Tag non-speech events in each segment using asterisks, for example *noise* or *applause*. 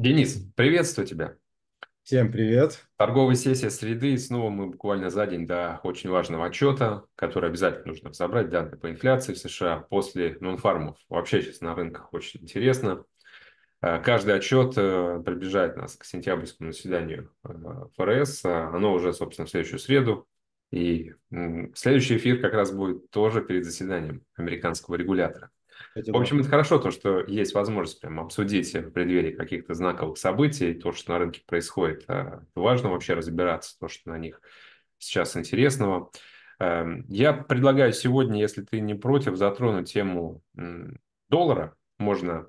Денис, приветствую тебя. Всем привет. Торговая сессия среды, и снова мы буквально за день до очень важного отчета, который обязательно нужно разобрать данные по инфляции в США после нонфармов. Вообще сейчас на рынках очень интересно. Э, каждый отчет э, приближает нас к сентябрьскому заседанию э, ФРС. А оно уже, собственно, в следующую среду. И следующий эфир как раз будет тоже перед заседанием американского регулятора. В общем, это хорошо, то, что есть возможность прям обсудить в преддверии каких-то знаковых событий, то, что на рынке происходит. А, важно вообще разбираться, то, что на них сейчас интересного. Эм, я предлагаю сегодня, если ты не против, затронуть тему доллара. Можно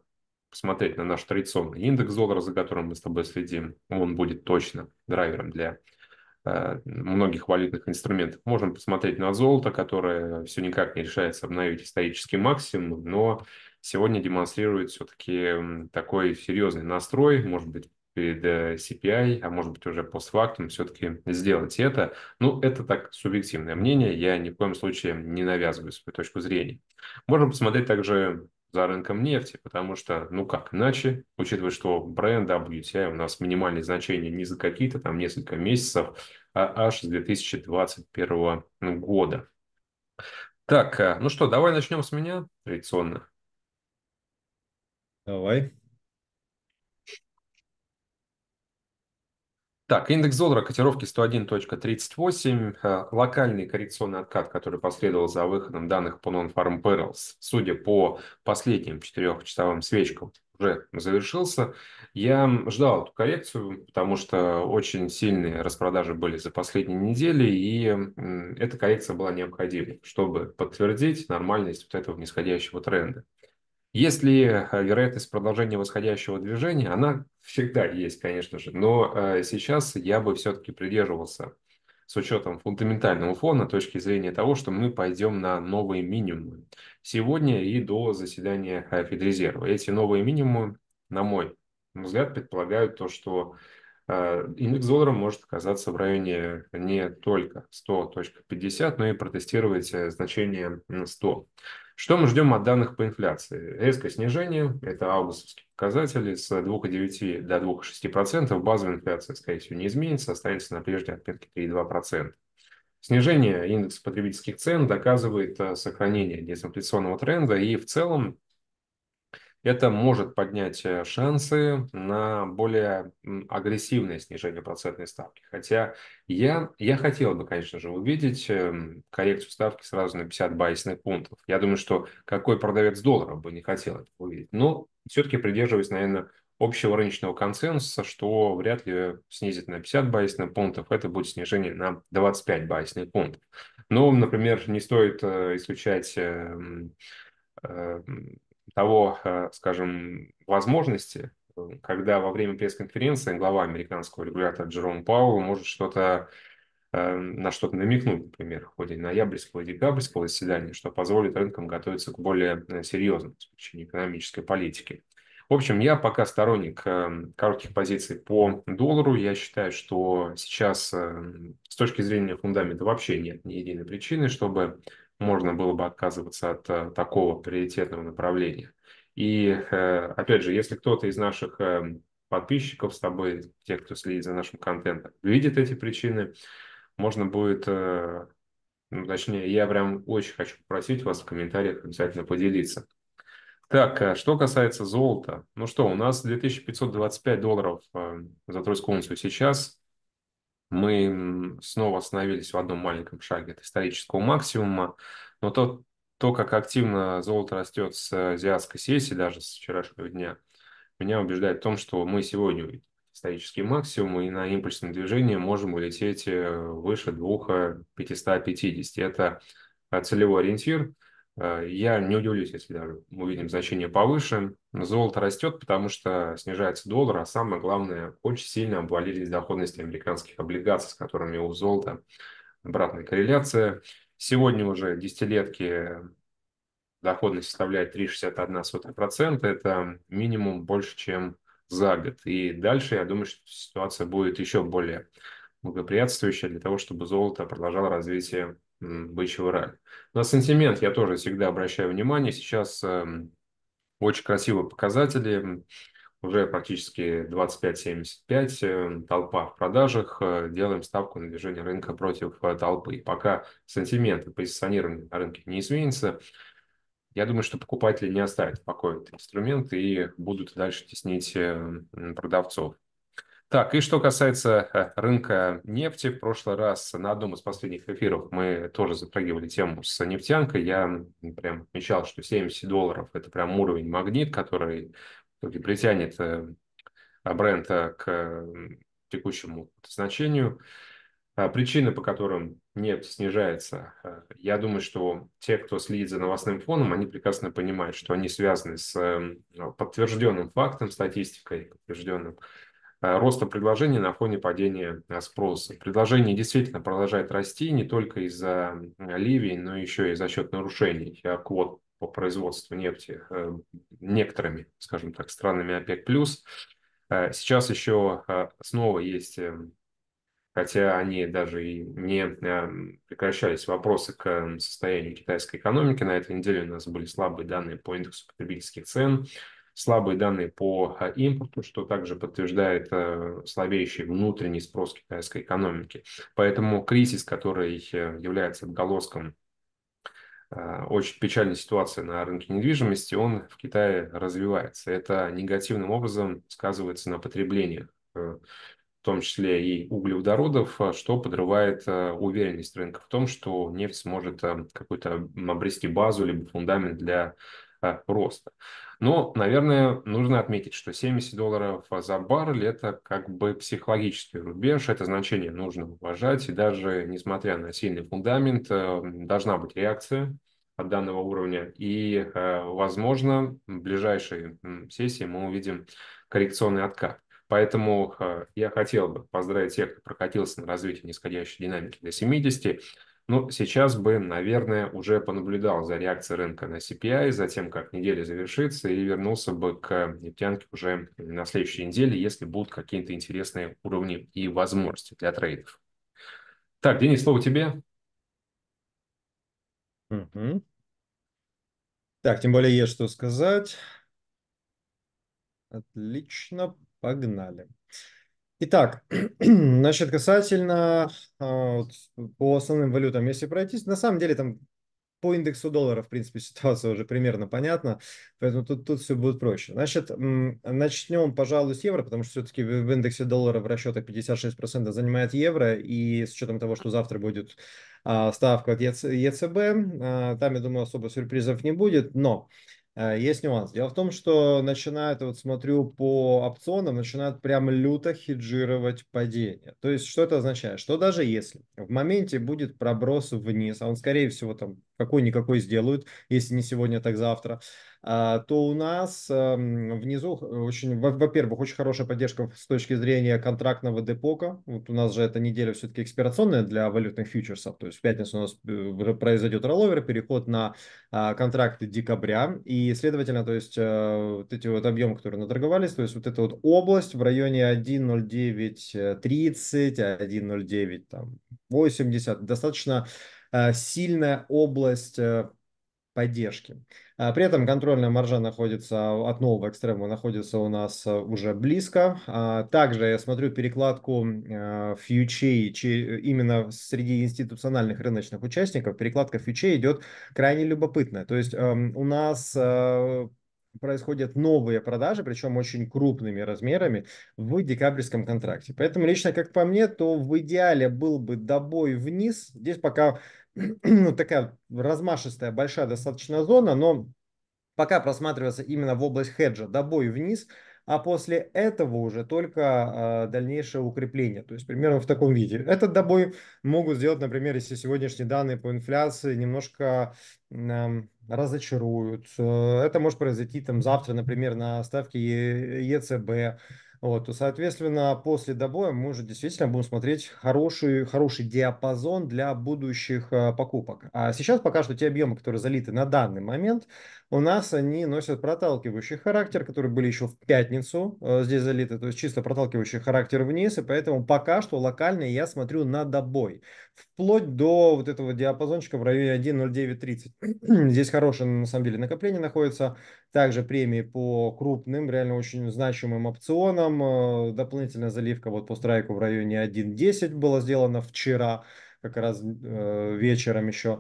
посмотреть на наш традиционный индекс доллара, за которым мы с тобой следим. Он будет точно драйвером для Э, многих валютных инструментов. Можем посмотреть на золото, которое все никак не решается обновить исторический максимум, но сегодня демонстрирует все-таки такой серьезный настрой, может быть, перед э, CPI, а может быть уже постфактум все-таки сделать это. Ну, это так субъективное мнение, я ни в коем случае не навязываю свою точку зрения. Можно посмотреть также за рынком нефти, потому что, ну как иначе, учитывая, что бренд WTI у нас минимальные значения не за какие-то там несколько месяцев, а аж с 2021 ну, года. Так, э, ну что, давай начнем с меня традиционно. Давай. Так, индекс доллара котировки 101.38, э, локальный коррекционный откат, который последовал за выходом данных по Non-Farm Barrels, судя по последним четырехчасовым свечкам, уже завершился. Я ждал эту коррекцию, потому что очень сильные распродажи были за последние недели, и эта коррекция была необходима, чтобы подтвердить нормальность вот этого нисходящего тренда. Если э, вероятность продолжения восходящего движения, она всегда есть, конечно же, но э, сейчас я бы все-таки придерживался с учетом фундаментального фона точки зрения того, что мы пойдем на новые минимумы сегодня и до заседания э, Федрезерва. Эти новые минимумы, на мой взгляд, предполагают то, что индекс доллара может оказаться в районе не только 100.50, но и протестировать значение 100. Что мы ждем от данных по инфляции? Резкое снижение, это августовские показатели, с 2,9 до 2,6%. Базовая инфляция, скорее всего, не изменится, останется на прежней отметке 3,2%. Снижение индекса потребительских цен доказывает э, сохранение дезинфляционного тренда и в целом это может поднять э, шансы на более агрессивное снижение процентной ставки. Хотя я, я хотел бы, конечно же, увидеть эм, коррекцию ставки сразу на 50 байсных пунктов. Я думаю, что какой продавец доллара бы не хотел это увидеть. Но все-таки придерживаюсь, наверное, общего рыночного консенсуса, что вряд ли снизит на 50 байсных пунктов, это будет снижение на 25 байсных пунктов. Но, ну, например, не стоит э, исключать эм, э, того, э, скажем, возможности, э, когда во время пресс-конференции глава американского регулятора Джером Пауэлл может что-то э, на что-то намекнуть, например, в ходе ноябрьского и декабрьского заседания, что позволит рынкам готовиться к более серьезным смягчению экономической политики. В общем, я пока сторонник коротких позиций по доллару. Я считаю, что сейчас с точки зрения фундамента вообще нет ни единой причины, чтобы можно было бы отказываться от э, такого приоритетного направления. И э, опять же, если кто-то из наших эм, подписчиков с тобой, тех, кто следит за нашим контентом, видит эти причины, можно будет, э, ну, точнее, я прям очень хочу попросить вас в комментариях обязательно поделиться. Так, что касается золота, ну что, у нас 2525 долларов эм, за тройскую унцию сейчас, мы снова остановились в одном маленьком шаге от исторического максимума, но то, то, как активно золото растет с э, азиатской сессии, даже с вчерашнего дня, меня убеждает в том, что мы сегодня исторический максимум, и на импульсном движении можем улететь э, выше 2550. Э, Это целевой ориентир – Э, я не удивлюсь, если даже мы увидим значение повыше. Золото растет, потому что снижается доллар, а самое главное, очень сильно обвалились доходности американских облигаций, с которыми у золота обратная корреляция. Сегодня уже десятилетки доходность составляет 3,61%. Это минимум больше, чем за год. И дальше, я думаю, что ситуация будет еще более благоприятствующая для того, чтобы золото продолжало развитие бычьего раля. На сантимент я тоже всегда обращаю внимание. Сейчас эм, очень красивые показатели, уже практически 25-75, эм, толпа в продажах, э, делаем ставку на движение рынка против э, толпы. Пока сантименты позиционирования на рынке не изменится, я думаю, что покупатели не оставят в покое этот инструмент и будут дальше теснить эм, продавцов. Так, и что касается э, рынка нефти, в прошлый раз на одном из последних эфиров мы тоже затрагивали тему с нефтянкой. Я прям отмечал, что 70 долларов – это прям уровень магнит, который притянет э, бренд э, к текущему значению. А причины, по которым нефть снижается, я думаю, что те, кто следит за новостным фоном, они прекрасно понимают, что они связаны с подтвержденным фактом, статистикой, подтвержденным фактом, Э, роста предложения на фоне падения э, спроса. Предложение действительно продолжает расти не только из-за э, ливий, но еще и за счет нарушений квот по производству нефти некоторыми, скажем так, странами ОПЕК+. Сейчас еще снова есть хотя они даже и не эм, прекращались вопросы к эм, состоянию китайской экономики. На этой неделе у нас были слабые данные по индексу потребительских цен, слабые данные по э, импорту, что также подтверждает э, слабеющий внутренний спрос китайской экономики. Поэтому кризис, который э, является отголоском очень печальной ситуации на рынке недвижимости, он в Китае развивается. Это негативным образом сказывается на потреблении, в том числе и углеводородов, что подрывает уверенность рынка в том, что нефть сможет какую-то обрести базу либо фундамент для роста. Но, наверное, нужно отметить, что 70 долларов за баррель – это как бы психологический рубеж, это значение нужно уважать, и даже несмотря на сильный фундамент, эм, должна быть реакция от данного уровня, и, э, возможно, в ближайшей сессии мы увидим коррекционный откат. Поэтому э, я хотел бы поздравить тех, кто прокатился на развитии нисходящей динамики до 70. Ну, сейчас бы, наверное, уже понаблюдал за реакцией рынка на CPI, за тем, как неделя завершится, и вернулся бы к нефтянке уже на следующей неделе, если будут какие-то интересные уровни и возможности для трейдов. Так, Денис, слово тебе. Угу. Так, тем более есть что сказать. Отлично, погнали. Итак, *clears throat* значит, касательно а, вот, по основным валютам, если пройтись, на самом деле там по индексу доллара, в принципе, *laughs* ситуация уже примерно понятна, поэтому тут, тут все будет проще. Значит, начнем, пожалуй, с евро, потому что все-таки в индексе доллара в расчетах 56% занимает евро, и с учетом того, что завтра будет а, ставка от ЕЦБ, а, там, я думаю, особо сюрпризов не будет, но Э, есть нюанс. Дело в том, что начинают, вот смотрю по опционам, начинают прям люто хеджировать падение. То есть, что это означает? Что даже если в моменте будет проброс вниз, а он, скорее всего, там какой-никакой сделают, если не сегодня, так завтра, а, то у нас эм, внизу очень, во-первых, очень хорошая поддержка с точки зрения контрактного депока. Вот у нас же эта неделя все-таки экспирационная для валютных фьючерсов. То есть в пятницу у нас э, произойдет ролловер, переход на а, контракты декабря. И, следовательно, то есть э, вот эти вот объемы, которые наторговались, то есть вот эта вот область в районе 1.0930, 1.09 там 80, достаточно Э, сильная область э, поддержки. А, при этом контрольная маржа находится а, от нового экстрема, находится у нас э, уже близко. А, также я смотрю перекладку фьючей именно среди институциональных рыночных участников. Перекладка фьючей идет крайне любопытная. То есть эм, у нас происходят новые продажи, причем очень крупными размерами в декабрьском контракте. Поэтому лично, как по мне, то в идеале был бы добой вниз. Здесь пока ну, *clears throat* такая размашистая, большая достаточно зона, но пока просматривается именно в область хеджа добой вниз – а после этого уже только а, дальнейшее укрепление. То есть примерно в таком виде. Этот добой могут сделать, например, если сегодняшние данные по инфляции немножко разочаруют. Это может произойти там завтра, например, на ставке ЕЦБ. Вот, то, соответственно, после добоя мы уже действительно будем смотреть хороший, хороший диапазон для будущих э, покупок. А сейчас пока что те объемы, которые залиты на данный момент, у нас они носят проталкивающий характер, которые были еще в пятницу э, здесь залиты, то есть чисто проталкивающий характер вниз, и поэтому пока что локально я смотрю на добой вплоть до вот этого диапазончика в районе 1.0930. *clears throat* Здесь хорошее, на самом деле, накопление находится. Также премии по крупным, реально очень значимым опционам. Э, дополнительная заливка вот по страйку в районе 1.10 была сделана вчера, как раз э, вечером еще.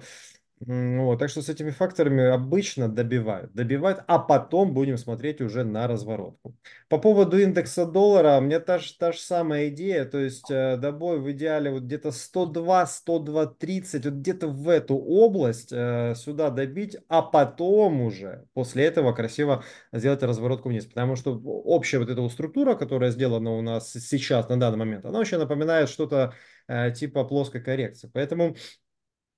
Вот, так что с этими факторами обычно добивают, добивают, а потом будем смотреть уже на разворотку. По поводу индекса доллара, у меня та же, та же самая идея, то есть э, добой в идеале вот где-то 102, 102, 30, вот где-то в эту область э, сюда добить, а потом уже после этого красиво сделать разворотку вниз, потому что общая вот эта вот структура, которая сделана у нас сейчас на данный момент, она вообще напоминает что-то э, типа плоской коррекции, поэтому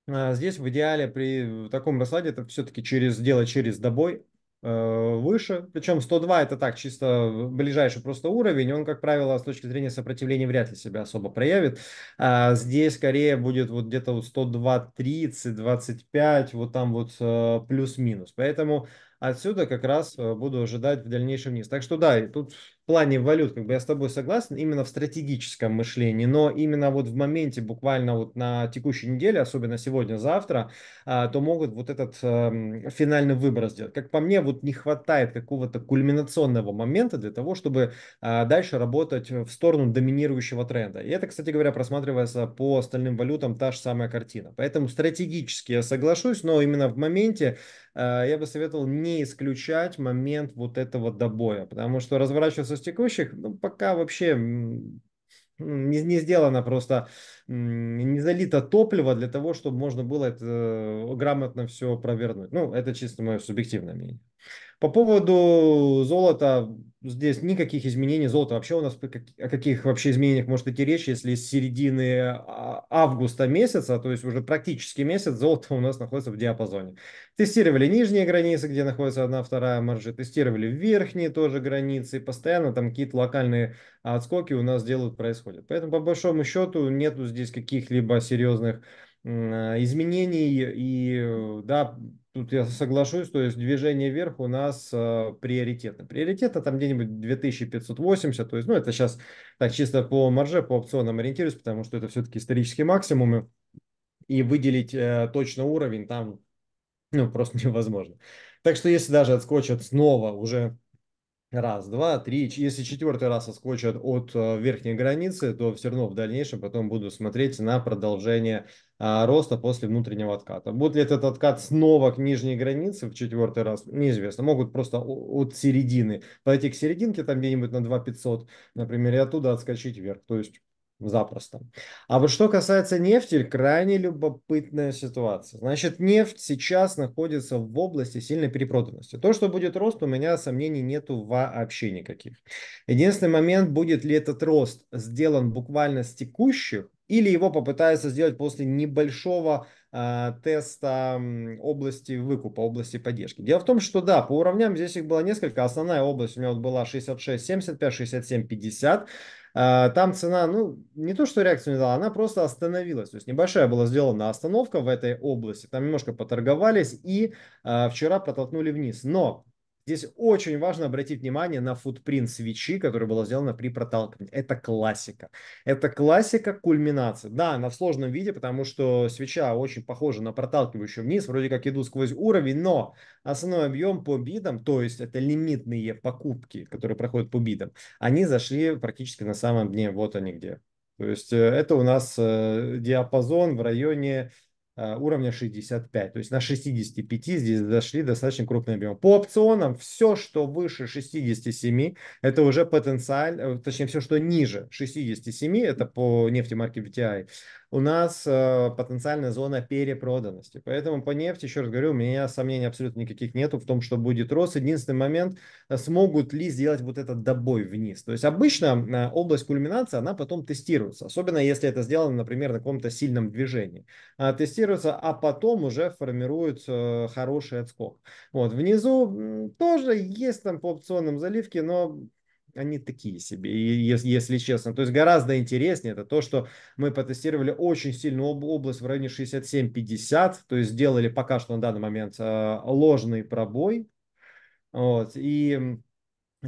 а, здесь в идеале при таком раскладе это все-таки через дело через добой э, выше. Причем 102 это так, чисто ближайший просто уровень. Он, как правило, с точки зрения сопротивления вряд ли себя особо проявит. А здесь скорее будет вот где-то вот 102, 30, 25, вот там вот э, плюс-минус. Поэтому отсюда как раз э, буду ожидать в дальнейшем вниз. Так что да, и тут в плане валют, как бы я с тобой согласен, именно в стратегическом мышлении, но именно вот в моменте, буквально вот на текущей неделе, особенно сегодня-завтра, а, то могут вот этот эм, финальный выбор сделать. Как по мне, вот не хватает какого-то кульминационного момента для того, чтобы а, дальше работать в сторону доминирующего тренда. И это, кстати говоря, просматривается по остальным валютам та же самая картина. Поэтому стратегически я соглашусь, но именно в моменте э, я бы советовал не исключать момент вот этого добоя, потому что разворачиваться из текущих, ну, пока вообще не, не сделано просто, не залито топливо для того, чтобы можно было это э, грамотно все провернуть. Ну, это чисто мое субъективное мнение. По поводу золота, ну, здесь никаких изменений золота. Вообще у нас о каких вообще изменениях может идти речь, если с середины а, августа месяца, то есть уже практически месяц, золото у нас находится в диапазоне. Тестировали нижние границы, где находится одна вторая маржа, тестировали верхние тоже границы, и постоянно там какие-то локальные отскоки у нас делают, происходят. Поэтому по большому счету нету здесь каких-либо серьезных изменений и да, тут я соглашусь, то есть движение вверх у нас э, приоритетно. Приоритетно там где-нибудь 2580, то есть, ну, это сейчас так чисто по марже, по опционам ориентируюсь, потому что это все-таки исторические максимумы, и выделить э, точно уровень там, ну, просто невозможно. Так что если даже отскочат снова уже Раз, два, три. Если четвертый раз отскочат от э, верхней границы, то все равно в дальнейшем потом буду смотреть на продолжение а, роста после внутреннего отката. Будет ли этот откат снова к нижней границе в четвертый раз, неизвестно. Могут просто от середины пойти к серединке, там где-нибудь на 2500, например, и оттуда отскочить вверх. То есть запросто. А вот что касается нефти, крайне любопытная ситуация. Значит, нефть сейчас находится в области сильной перепроданности. То, что будет рост, у меня сомнений нету вообще никаких. Единственный момент, будет ли этот рост сделан буквально с текущих, или его попытаются сделать после небольшого э, теста области выкупа, области поддержки. Дело в том, что да, по уровням здесь их было несколько. Основная область у меня вот была 66, 75, 67, 50. А, там цена, ну, не то, что реакцию не дала, она просто остановилась. То есть небольшая была сделана остановка в этой области. Там немножко поторговались и а, вчера протолкнули вниз. Но Здесь очень важно обратить внимание на футпринт свечи, которая была сделана при проталкивании. Это классика. Это классика кульминации. Да, она в сложном виде, потому что свеча очень похожа на проталкивающую вниз. Вроде как иду сквозь уровень, но основной объем по бидам, то есть это лимитные покупки, которые проходят по бидам, они зашли практически на самом дне. Вот они где. То есть э, это у нас э, диапазон в районе Э, уровня 65. То есть на 65 здесь дошли достаточно крупные объемы. По опционам все, что выше 67, это уже потенциально, э, точнее все, что ниже 67, это по нефти марки BTI, у нас э, потенциальная зона перепроданности. Поэтому по нефти, еще раз говорю, у меня сомнений абсолютно никаких нету в том, что будет рост. Единственный момент, э, смогут ли сделать вот этот добой вниз. То есть обычно э, область кульминации, она потом тестируется, особенно если это сделано, например, на каком-то сильном движении. А, тестируется, а потом уже формирует э, хороший отскок. Вот. Внизу тоже есть там по опционным заливке, но они такие себе, если, если честно. То есть гораздо интереснее это то, что мы потестировали очень сильную область в районе 67-50, то есть сделали пока что на данный момент э, ложный пробой. Вот, и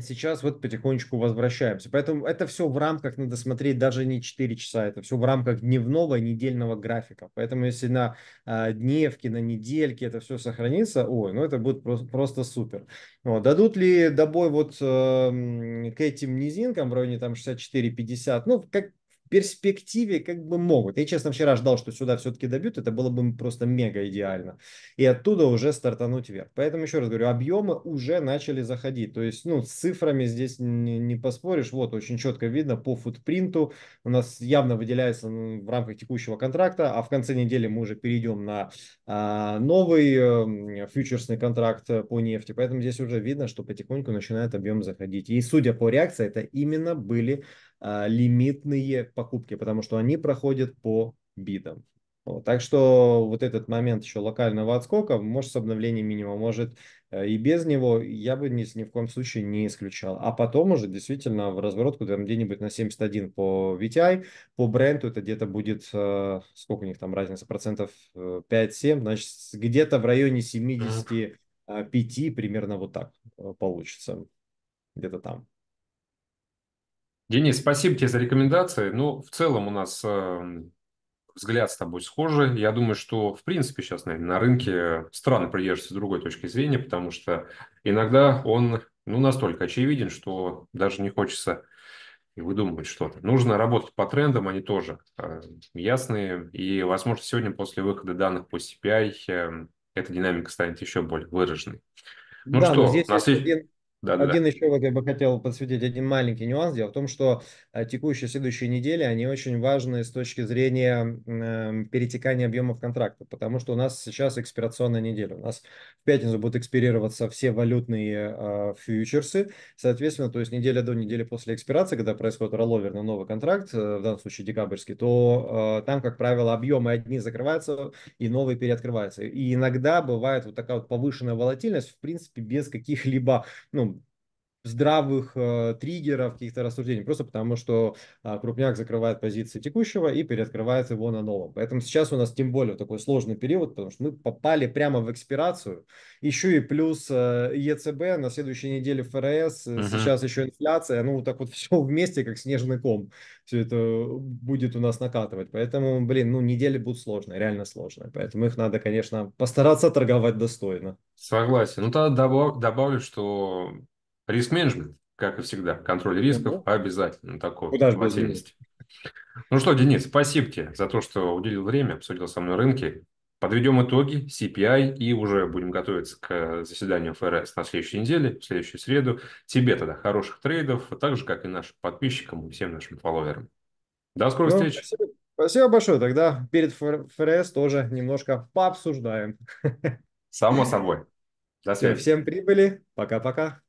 сейчас вот потихонечку возвращаемся. Поэтому это все в рамках, надо смотреть, даже не 4 часа, это все в рамках дневного и недельного графика. Поэтому если на э, а, дневке, на недельке это все сохранится, ой, ну это будет просто, просто супер. Вот. Дадут ли добой вот э, к этим низинкам в районе там 64-50? Ну, как перспективе как бы могут. Я, честно, вчера ждал, что сюда все-таки добьют, это было бы просто мега идеально. И оттуда уже стартануть вверх. Поэтому, еще раз говорю, объемы уже начали заходить. То есть, ну, с цифрами здесь не, не поспоришь. Вот, очень четко видно по футпринту. У нас явно выделяется ну, в рамках текущего контракта, а в конце недели мы уже перейдем на а, новый а, фьючерсный контракт э, по нефти. Поэтому здесь уже видно, что потихоньку начинает объем заходить. И судя по реакции, это именно были а, лимитные покупки, потому что они проходят по бидам. Вот. Так что вот этот момент еще локального отскока, может с обновлением минимума, может э, и без него, я бы ни, ни в коем случае не исключал. А потом уже действительно в разворотку там где-нибудь на 71 по VTI, по бренду это где-то будет, э, сколько у них там разница, процентов 5-7, э, значит где-то в районе 75 примерно вот так получится, где-то там. Денис, спасибо тебе за рекомендации. Ну, в целом у нас эм, взгляд с тобой схожий. Я думаю, что, в принципе, сейчас, наверное, на рынке странно придерживаться другой точки зрения, потому что иногда он ну, настолько очевиден, что даже не хочется и выдумывать что-то. Нужно работать по трендам, они тоже э, ясные. И, возможно, сегодня после выхода данных по CPI э, эм, эта динамика станет еще более выраженной. Ну да, что, здесь на... есть да, один да. еще, вот я бы хотел подсветить, один маленький нюанс. Дело в том, что э, текущие следующие недели, они очень важны с точки зрения э, перетекания объемов контракта, потому что у нас сейчас экспирационная неделя. У нас в пятницу будут экспирироваться все валютные э, фьючерсы. Соответственно, то есть неделя до недели после экспирации, когда происходит ролловер на новый контракт, э, в данном случае декабрьский, то э, там, как правило, объемы одни закрываются и новые переоткрываются. И иногда бывает вот такая вот повышенная волатильность, в принципе, без каких-либо ну, здравых э, триггеров, каких-то рассуждений, просто потому что э, крупняк закрывает позиции текущего и переоткрывает его на новом. Поэтому сейчас у нас тем более такой сложный период, потому что мы попали прямо в экспирацию, еще и плюс э, ЕЦБ, на следующей неделе ФРС, uh-huh. Э, сейчас еще инфляция, ну так вот *laughs* все вместе, как снежный ком, все это будет у нас накатывать. Поэтому, блин, ну недели будут сложные, реально сложные, поэтому их надо, конечно, постараться торговать достойно. Согласен. Ну тогда добав- добавлю, что Риск-менеджмент, как и всегда, контроль рисков да. обязательно такой. Куда же без Ну что, Денис, спасибо тебе за то, что уделил время, обсудил со мной рынки. Подведем итоги CPI и уже будем готовиться к заседанию ФРС на следующей неделе, в следующую среду. Тебе тогда хороших трейдов, а так же, как и нашим подписчикам и всем нашим фолловерам. До скорых ну, встреч. Спасибо. спасибо большое. Тогда перед ФРС тоже немножко пообсуждаем. Само собой. До свидания. Всем прибыли. Пока-пока.